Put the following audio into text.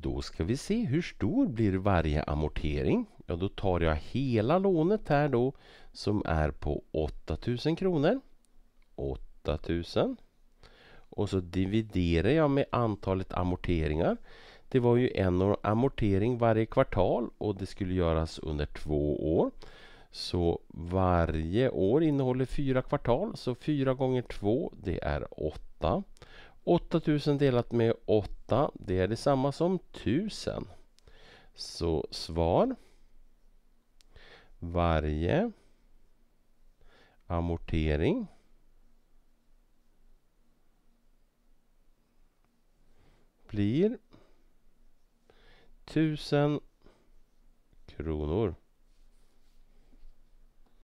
Då ska vi se hur stor blir varje amortering? Ja, då tar jag hela lånet här då som är på 8000 kronor. 8000. Och så dividerar jag med antalet amorteringar. Det var ju en amortering varje kvartal och det skulle göras under två år. Så varje år innehåller fyra kvartal, så fyra gånger två det är åtta. 8000 delat med 8, det är detsamma som 1000. Så svar. Varje amortering blir 1000 kronor.